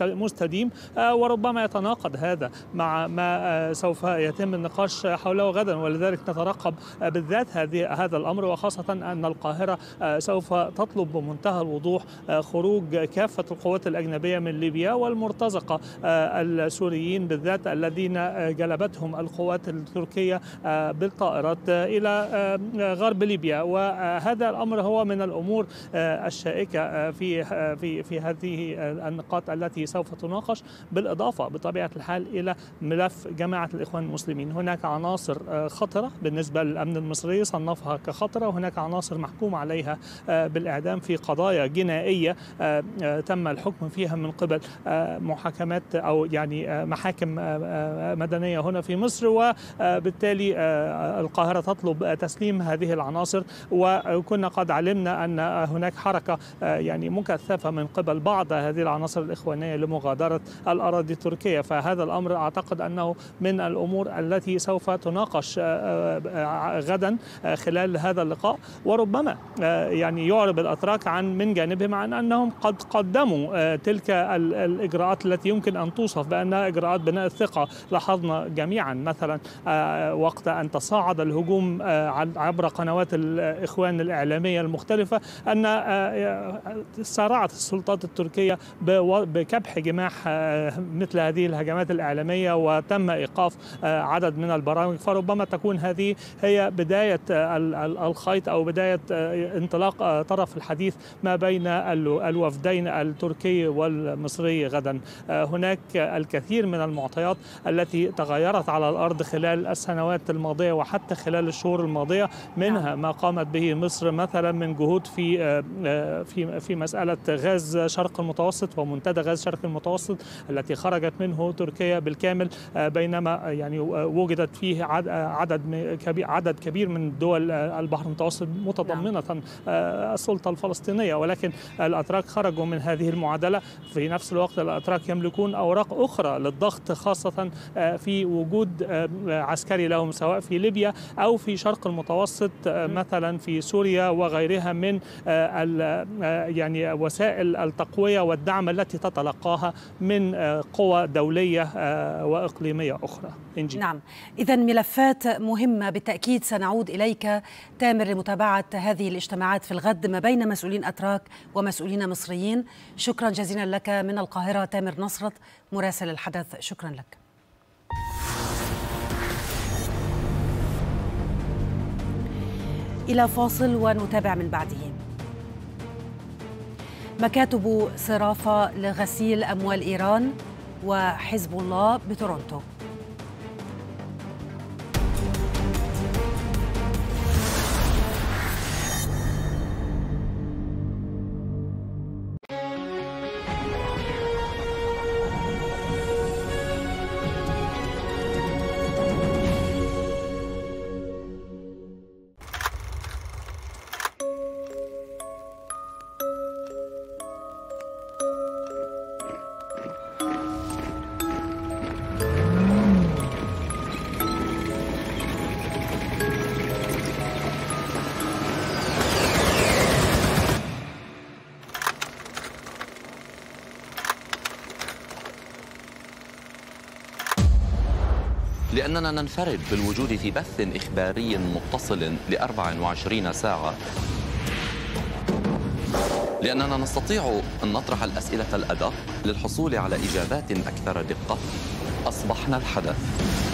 مستديم وربما يتناقض هذا مع ما سوف يتم النقاش حوله غدا ولذلك نترقب بالذات هذه هذا الامر وخاصه ان القاهره سوف تطلب بمنتهى الوضوح خروج كافه القوات الاجنبيه من ليبيا والمرتزقه آه، السوريين بالذات الذين آه، جلبتهم القوات التركية آه، بالطائرات إلى غرب ليبيا وهذا الأمر هو من الأمور الشائكة في في في هذه النقاط التي سوف تناقش بالإضافة بطبيعة الحال إلى ملف جماعة الإخوان المسلمين هناك عناصر خطرة بالنسبة للأمن المصري صنفها كخطرة وهناك عناصر محكوم عليها بالإعدام في قضايا جنائية تم الحكم فيها من قبل محاكمات محكمات او يعني آه، محاكم آه، آه، مدنيه هنا في مصر وبالتالي القاهره تطلب تسليم هذه العناصر وكنا قد علمنا ان هناك حركه يعني مكثفه من قبل بعض هذه العناصر الاخوانيه لمغادره الاراضي التركيه فهذا الامر اعتقد انه من الامور التي سوف تناقش غدا خلال هذا اللقاء وربما يعني يعرب الاتراك عن من جانبهم عن انهم قد قدموا تلك الاجراءات التي يمكن يمكن أن توصف بأنها إجراءات بناء الثقة لاحظنا جميعا مثلا آه، وقت أن تصاعد الهجوم آه، عبر قنوات الإخوان الإعلامية المختلفة أن آه، سارعت السلطات التركية بكبح جماح مثل هذه الهجمات الإعلامية وتم إيقاف عدد من البرامج فربما تكون هذه هي بداية الخيط أو بداية انطلاق طرف الحديث ما بين الوفدين التركي والمصري غدا هنا هناك الكثير من المعطيات التي تغيرت على الأرض خلال السنوات الماضية وحتى خلال الشهور الماضية منها نعم. ما قامت به مصر مثلا من جهود في آه، آه، في في مسألة غاز شرق المتوسط ومنتدى غاز شرق المتوسط التي خرجت منه تركيا بالكامل آه، بينما يعني وجدت فيه عدد عدد كبير من دول البحر المتوسط متضمنة نعم. السلطة الفلسطينية ولكن الأتراك خرجوا من هذه المعادلة في نفس الوقت الأتراك يملكون تكون أوراق أخرى للضغط خاصة آه، في وجود آه، عسكري لهم سواء في ليبيا أو في شرق المتوسط آه، مثلا في سوريا وغيرها من يعني وسائل التقوية والدعم التي تتلقاها من قوى دولية وإقليمية أخرى إنجي. نعم إذا ملفات مهمة بالتأكيد سنعود إليك تامر لمتابعة هذه الاجتماعات في الغد ما بين مسؤولين أتراك ومسؤولين مصريين شكرا جزيلا لك من القاهرة تامر نصرة الوسط مراسل الحدث شكرا لك إلى فاصل ونتابع من بعده مكاتب صرافة لغسيل أموال إيران وحزب الله بتورونتو ننفرد بالوجود في بث إخباري متصل ل 24 ساعة لأننا نستطيع أن نطرح الأسئلة الأدق للحصول على إجابات أكثر دقة أصبحنا الحدث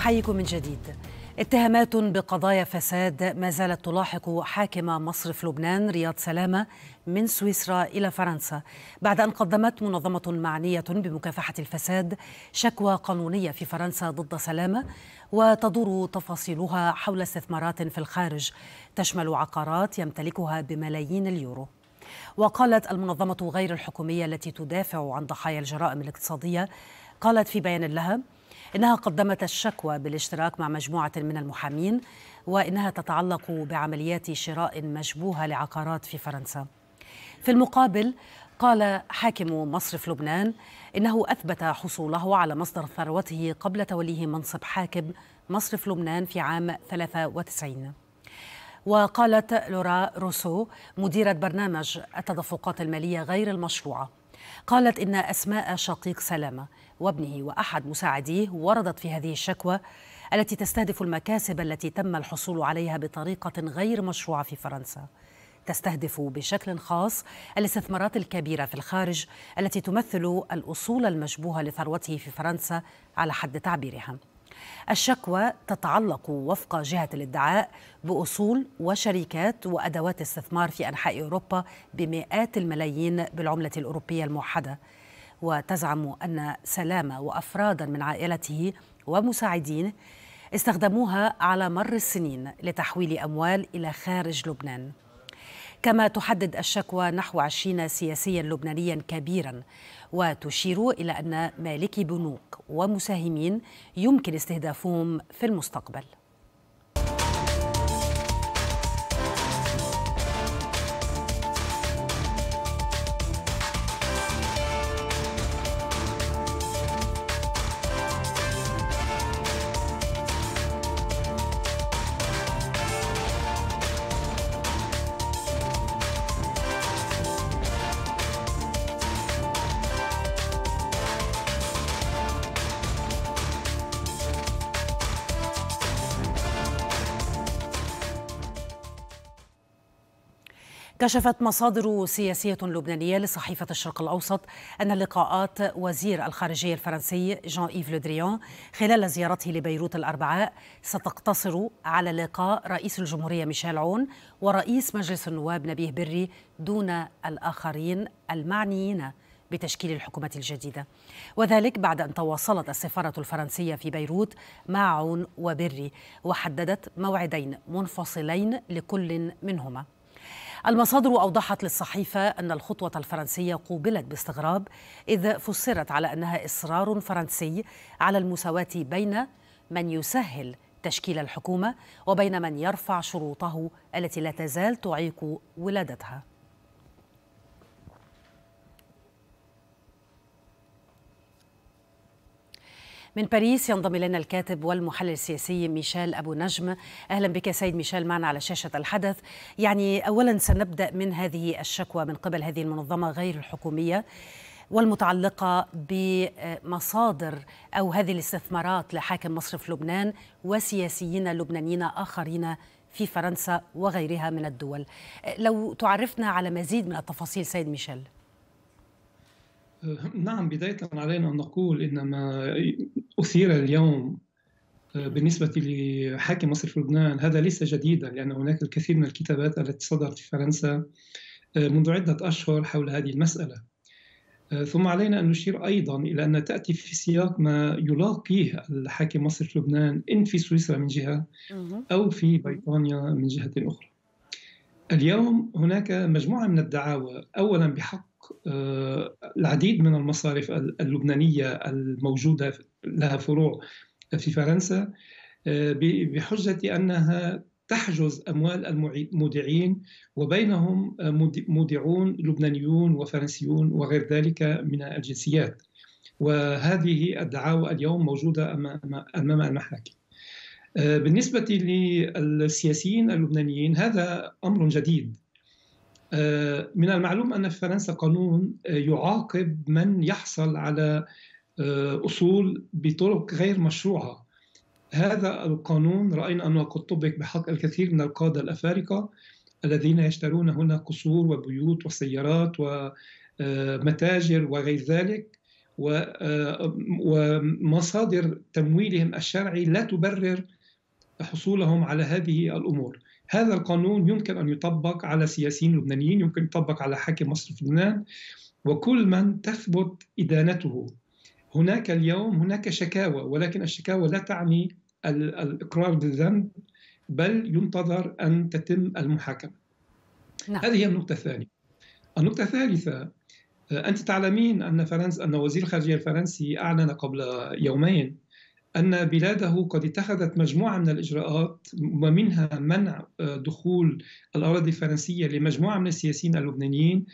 نحييكم من جديد اتهامات بقضايا فساد ما زالت تلاحق حاكم مصرف لبنان رياض سلامة من سويسرا إلى فرنسا بعد أن قدمت منظمة معنية بمكافحة الفساد شكوى قانونية في فرنسا ضد سلامة وتدور تفاصيلها حول استثمارات في الخارج تشمل عقارات يمتلكها بملايين اليورو وقالت المنظمة غير الحكومية التي تدافع عن ضحايا الجرائم الاقتصادية قالت في بيان لها إنها قدمت الشكوى بالاشتراك مع مجموعة من المحامين وإنها تتعلق بعمليات شراء مشبوهة لعقارات في فرنسا في المقابل قال حاكم مصرف لبنان إنه أثبت حصوله على مصدر ثروته قبل توليه منصب حاكم مصرف لبنان في عام 93 وقالت لورا روسو مديرة برنامج التدفقات المالية غير المشروعة قالت إن أسماء شقيق سلامة وابنه وأحد مساعديه وردت في هذه الشكوى التي تستهدف المكاسب التي تم الحصول عليها بطريقة غير مشروعة في فرنسا تستهدف بشكل خاص الاستثمارات الكبيرة في الخارج التي تمثل الأصول المشبوهة لثروته في فرنسا على حد تعبيرها الشكوى تتعلق وفق جهة الادعاء بأصول وشركات وأدوات استثمار في أنحاء أوروبا بمئات الملايين بالعملة الأوروبية الموحدة وتزعم أن سلامة وأفرادا من عائلته ومساعدين استخدموها على مر السنين لتحويل أموال إلى خارج لبنان كما تحدد الشكوى نحو عشرين سياسيا لبنانيا كبيرا وتشير إلى أن مالكي بنوك ومساهمين يمكن استهدافهم في المستقبل كشفت مصادر سياسية لبنانية لصحيفة الشرق الأوسط أن لقاءات وزير الخارجية الفرنسي جان إيف لودريان خلال زيارته لبيروت الأربعاء ستقتصر على لقاء رئيس الجمهورية ميشيل عون ورئيس مجلس النواب نبيه بري دون الآخرين المعنيين بتشكيل الحكومة الجديدة وذلك بعد أن تواصلت السفارة الفرنسية في بيروت مع عون وبري وحددت موعدين منفصلين لكل منهما المصادر أوضحت للصحيفة أن الخطوة الفرنسية قوبلت باستغراب إذ فسرت على أنها إصرار فرنسي على المساواة بين من يسهل تشكيل الحكومة وبين من يرفع شروطه التي لا تزال تعيق ولادتها من باريس ينضم إلينا الكاتب والمحلل السياسي ميشيل أبو نجم أهلا بك سيد ميشيل معنا على شاشة الحدث يعني أولا سنبدأ من هذه الشكوى من قبل هذه المنظمة غير الحكومية والمتعلقة بمصادر أو هذه الاستثمارات لحاكم مصرف لبنان وسياسيين لبنانيين آخرين في فرنسا وغيرها من الدول لو تعرفنا على مزيد من التفاصيل سيد ميشيل أه، نعم بداية علينا أن نقول إن ما أثير اليوم أه، بالنسبة لحاكم مصر في لبنان هذا ليس جديدا لأن هناك الكثير من الكتابات التي صدرت في فرنسا أه، منذ عدة أشهر حول هذه المسألة ثم علينا أن نشير أيضا إلى أن تأتي في سياق ما يلاقيه الحاكم مصر في لبنان إن في سويسرا من جهة أو في بريطانيا من جهة أخرى اليوم هناك مجموعة من الدعاوى أولا بحق آه، العديد من المصارف اللبنانية الموجودة لها فروع في فرنسا آه، بحجة أنها تحجز أموال المودعين وبينهم مودعون لبنانيون وفرنسيون وغير ذلك من الجنسيات وهذه الدعاوى اليوم موجودة أمام المحاكم آه، بالنسبة للسياسيين اللبنانيين هذا أمر جديد آه، من المعلوم أن في فرنسا قانون آه، يعاقب من يحصل على آه، أصول بطرق غير مشروعة هذا القانون رأينا أنه قد طبق بحق الكثير من القادة الأفارقة الذين يشترون هنا قصور وبيوت وسيارات ومتاجر وغير ذلك ومصادر تمويلهم الشرعي لا تبرر حصولهم على هذه الأمور هذا القانون يمكن أن يطبق على سياسيين لبنانيين يمكن يطبق على حاكم مصر في لبنان وكل من تثبت إدانته هناك اليوم هناك شكاوى ولكن الشكاوى لا تعني الإقرار بالذنب بل ينتظر أن تتم المحاكمة نعم. هذه هي النقطة الثانية النقطة الثالثة أنت تعلمين أن فرنسا أن وزير الخارجية الفرنسي أعلن قبل يومين أن بلاده قد اتخذت مجموعة من الإجراءات ومنها منع آه، دخول الأراضي الفرنسية لمجموعة من السياسيين اللبنانيين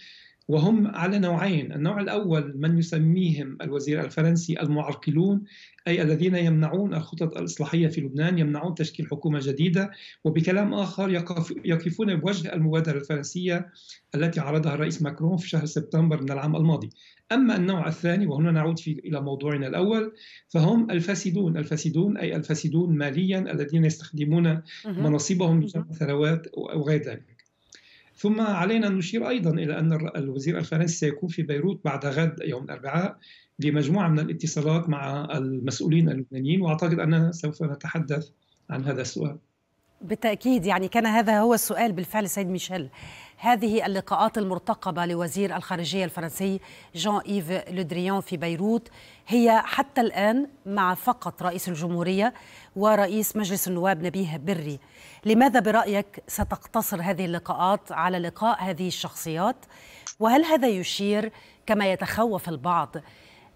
وهم على نوعين النوع الأول من يسميهم الوزير الفرنسي المعرقلون أي الذين يمنعون الخطط الإصلاحية في لبنان يمنعون تشكيل حكومة جديدة وبكلام آخر يقفون بوجه المبادرة الفرنسية التي عرضها الرئيس ماكرون في شهر سبتمبر من العام الماضي أما النوع الثاني وهنا نعود في إلى موضوعنا الأول فهم الفاسدون الفاسدون أي الفاسدون ماليا الذين يستخدمون مناصبهم لجمع ثروات وغير ذلك ثم علينا أن نشير أيضا إلى أن الوزير الفرنسي سيكون في بيروت بعد غد يوم الأربعاء لمجموعة من الاتصالات مع المسؤولين اللبنانيين وأعتقد أننا سوف نتحدث عن هذا السؤال بالتأكيد يعني كان هذا هو السؤال بالفعل سيد ميشيل هذه اللقاءات المرتقبة لوزير الخارجية الفرنسي جان إيف لودريان في بيروت هي حتى الآن مع فقط رئيس الجمهورية ورئيس مجلس النواب نبيه بري لماذا برأيك ستقتصر هذه اللقاءات على لقاء هذه الشخصيات وهل هذا يشير كما يتخوف البعض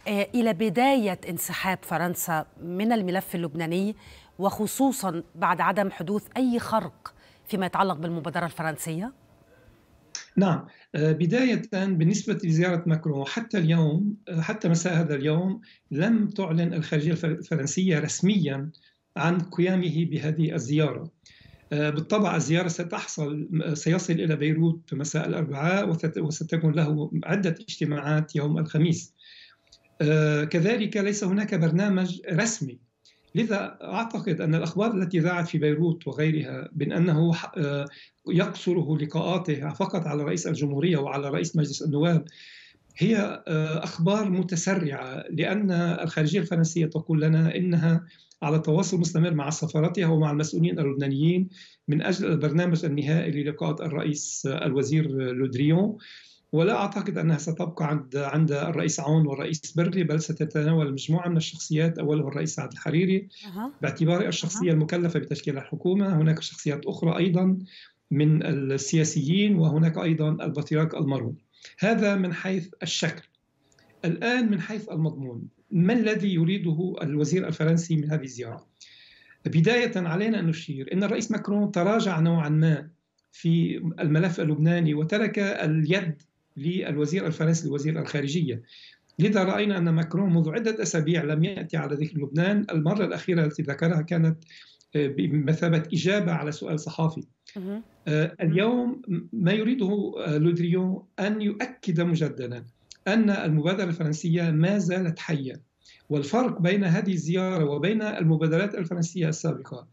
آه، إلى بداية انسحاب فرنسا من الملف اللبناني وخصوصا بعد عدم حدوث أي خرق فيما يتعلق بالمبادرة الفرنسية؟ نعم آه، بداية بالنسبة لزيارة ماكرون حتى اليوم آه، حتى مساء هذا اليوم لم تعلن الخارجية الفرنسية رسميا عن قيامه بهذه الزيارة آه، بالطبع الزيارة ستحصل سيصل إلى بيروت مساء الأربعاء وستكون له عدة اجتماعات يوم الخميس كذلك ليس هناك برنامج رسمي لذا أعتقد أن الأخبار التي ذاعت في بيروت وغيرها من أنه آه، يقصره لقاءاته فقط على رئيس الجمهورية وعلى رئيس مجلس النواب هي آه، أخبار متسرعة لأن الخارجية الفرنسية تقول لنا إنها على تواصل مستمر مع سفارتها ومع المسؤولين اللبنانيين من أجل البرنامج النهائي للقاءات الرئيس آه، الوزير لودريون ولا أعتقد أنها ستبقى عند عند الرئيس عون والرئيس بري بل ستتناول مجموعة من الشخصيات أولها الرئيس عبد الحريري باعتبار الشخصية المكلفة بتشكيل الحكومة هناك شخصيات أخرى أيضا من السياسيين وهناك أيضا البطريرك المروي هذا من حيث الشكل الآن من حيث المضمون ما الذي يريده الوزير الفرنسي من هذه الزيارة؟ بداية علينا أن نشير أن الرئيس ماكرون تراجع نوعا ما في الملف اللبناني وترك اليد للوزير الفرنسي لوزير الخارجية لذا رأينا أن ماكرون منذ عدة أسابيع لم يأتي على ذكر لبنان المرة الأخيرة التي ذكرها كانت آه، بمثابة إجابة على سؤال صحافي آه، اليوم ما يريده آه، لودريون أن يؤكد مجددا أن المبادرة الفرنسية ما زالت حية والفرق بين هذه الزيارة وبين المبادرات الفرنسية السابقة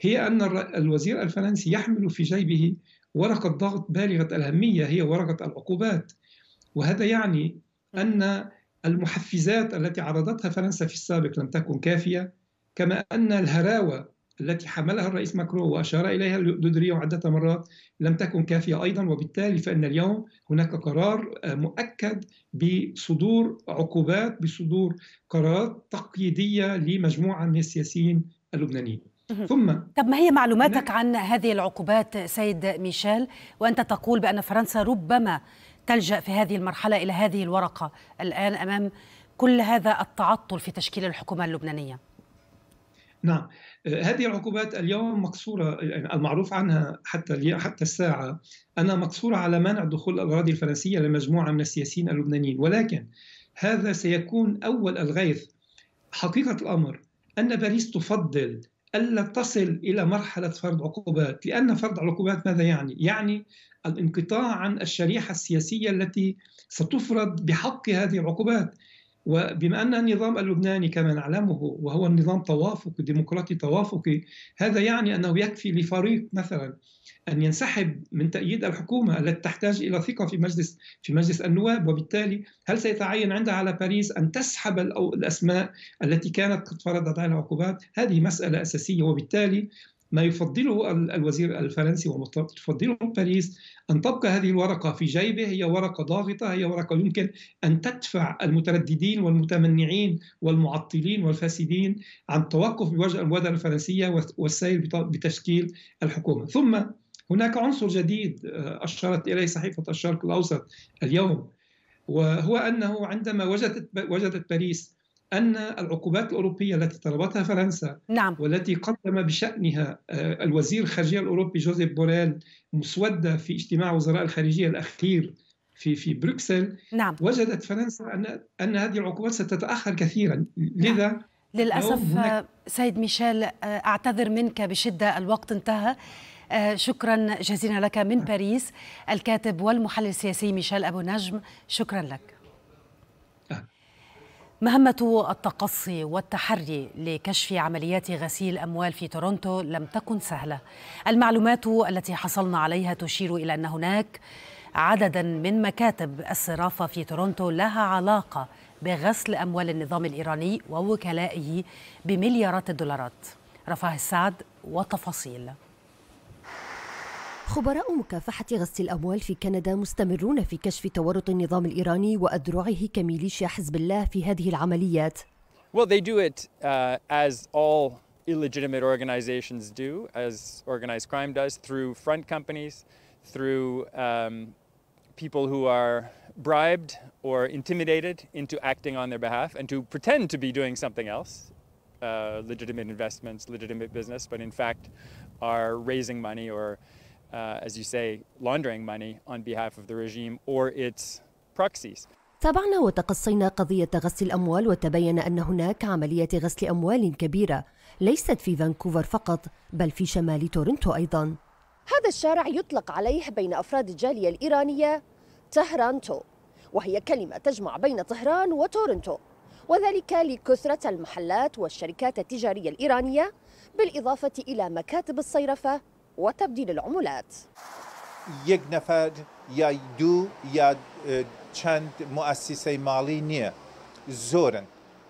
هي أن الوزير الفرنسي يحمل في جيبه ورقة ضغط بالغة الأهمية هي ورقة العقوبات وهذا يعني أن المحفزات التي عرضتها فرنسا في السابق لم تكن كافية كما أن الهراوة التي حملها الرئيس ماكرون وأشار إليها دودريو عدة مرات لم تكن كافية أيضا وبالتالي فإن اليوم هناك قرار مؤكد بصدور عقوبات بصدور قرارات تقييدية لمجموعة من السياسيين اللبنانيين ثم طب ما هي معلوماتك عن هذه العقوبات سيد ميشيل وانت تقول بان فرنسا ربما تلجا في هذه المرحله الى هذه الورقه الان امام كل هذا التعطل في تشكيل الحكومه اللبنانيه نعم آه، هذه العقوبات اليوم مقصورة يعني المعروف عنها حتى حتى الساعة أنها مقصورة على منع دخول الأراضي الفرنسية لمجموعة من السياسيين اللبنانيين ولكن هذا سيكون أول الغيث حقيقة الأمر أن باريس تفضل ألا تصل إلى مرحلة فرض عقوبات لأن فرض العقوبات ماذا يعني؟ يعني الانقطاع عن الشريحة السياسية التي ستفرض بحق هذه العقوبات وبما أن النظام اللبناني كما نعلمه وهو النظام توافقي ديمقراطي توافقي هذا يعني أنه يكفي لفريق مثلا أن ينسحب من تأييد الحكومة التي تحتاج إلى ثقة في مجلس في مجلس النواب وبالتالي هل سيتعين عندها على باريس أن تسحب الأسماء التي كانت قد فرضت عليها عقوبات هذه مسألة أساسية وبالتالي ما يفضله الوزير الفرنسي وتفضله باريس أن تبقى هذه الورقة في جيبه هي ورقة ضاغطة هي ورقة يمكن أن تدفع المترددين والمتمنعين والمعطلين والفاسدين عن التوقف بوجه المبادرة الفرنسية والسير بتشكيل الحكومة ثم هناك عنصر جديد آه، أشارت إليه صحيفة الشرق الأوسط اليوم وهو أنه عندما وجدت, وجدت باريس أن العقوبات الأوروبية التي طلبتها فرنسا نعم. والتي قدم بشأنها آه، الوزير الخارجية الأوروبي جوزيف بوريل مسودة في اجتماع وزراء الخارجية الأخير في في بروكسل نعم. وجدت فرنسا أن أن هذه العقوبات ستتأخر كثيرا نعم. لذا نعم. للأسف آه، سيد ميشيل آه، أعتذر منك بشدة الوقت انتهى شكرا جزيلا لك من باريس الكاتب والمحلل السياسي ميشيل أبو نجم شكرا لك مهمة التقصي والتحري لكشف عمليات غسيل أموال في تورونتو لم تكن سهلة. المعلومات التي حصلنا عليها تشير إلى أن هناك عددا من مكاتب الصرافة في تورونتو لها علاقة بغسل أموال النظام الإيراني ووكلائه بمليارات الدولارات. رفاه السعد وتفاصيل. خبراء مكافحة غسل الأموال في كندا مستمرون في كشف تورط النظام الإيراني وأذرعه كميليشيا حزب الله في هذه العمليات. Well, they do it uh, as all illegitimate organizations do, as organized crime does, through front companies, through um, people who are bribed or intimidated into acting on their behalf and to pretend to be doing something else, uh, legitimate investments, legitimate business, but in fact are raising money or uh, as you say, laundering money on behalf of the regime or its proxies. تابعنا وتقصينا قضية غسل الأموال وتبين أن هناك عملية غسل أموال كبيرة ليست في فانكوفر فقط بل في شمال تورنتو أيضا هذا الشارع يطلق عليه بين أفراد الجالية الإيرانية تهرانتو وهي كلمة تجمع بين طهران وتورنتو وذلك لكثرة المحلات والشركات التجارية الإيرانية بالإضافة إلى مكاتب الصيرفة وتبديل العملات یک نفر یا دو یا اه، چند مؤسسه مالی نییە زورن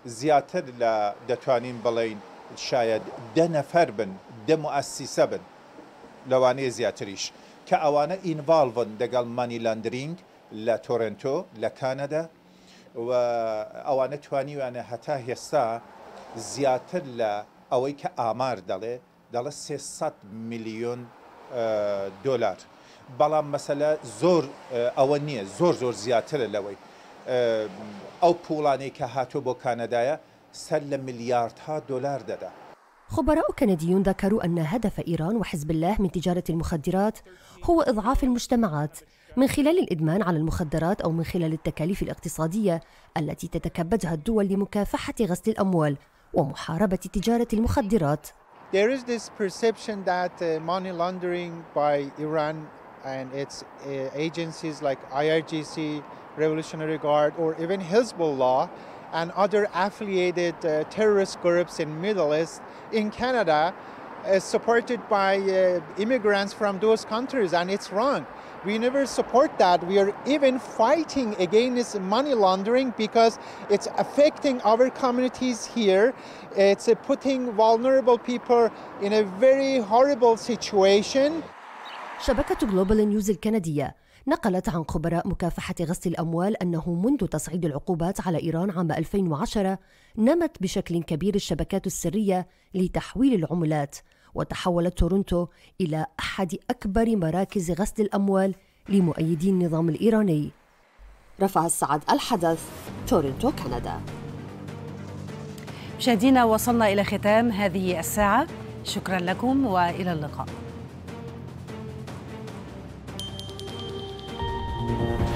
زیاتر لا دەتوانین بڵین شاید ده نفر بن ده مؤسسه بن لەوانەیە زیاتریش کە ئەوانە ئینڤالڤن دەگەڵ مانی لاندرینگ لە تۆرنتۆ لە کانەدا و ئەوانە توانیوانە هەتا هێستا زیاتر لە ئەوەی کە ئامار دەڵێ دەڵە 300 میلیۆن دلار بەڵام مەسەلە زۆر ئەوە اه، نییە زۆر زۆر زیاترە لەوەی ئەو اه، پوڵانەی کە هاتوۆ بۆ کانەدایە سەر لە ملیاردها دولار دەدا خبراء كنديون ذكروا أن هدف إيران وحزب الله من تجارة المخدرات هو إضعاف المجتمعات من خلال الإدمان على المخدرات أو من خلال التكاليف الاقتصادية التي تتكبدها الدول لمكافحة غسل الأموال ومحاربة تجارة المخدرات There is this perception that uh, money laundering by Iran and its uh, agencies like IRGC, Revolutionary Guard, or even Hezbollah and other affiliated uh, terrorist groups in Middle East, in Canada, is supported by uh, immigrants from those countries, and it's wrong. We never support that. We are even fighting against money laundering because it's affecting our communities here. It's putting vulnerable people in a very horrible situation. شبكة جلوبال نيوز الكندية نقلت عن خبراء مكافحة غسل الأموال أنه منذ تصعيد العقوبات على إيران عام 2010 نمت بشكل كبير الشبكات السرية لتحويل العملات وتحولت تورونتو إلى أحد أكبر مراكز غسل الأموال لمؤيدي النظام الإيراني رفع السعد الحدث تورنتو كندا مشاهدينا وصلنا إلى ختام هذه الساعة شكرا لكم وإلى اللقاء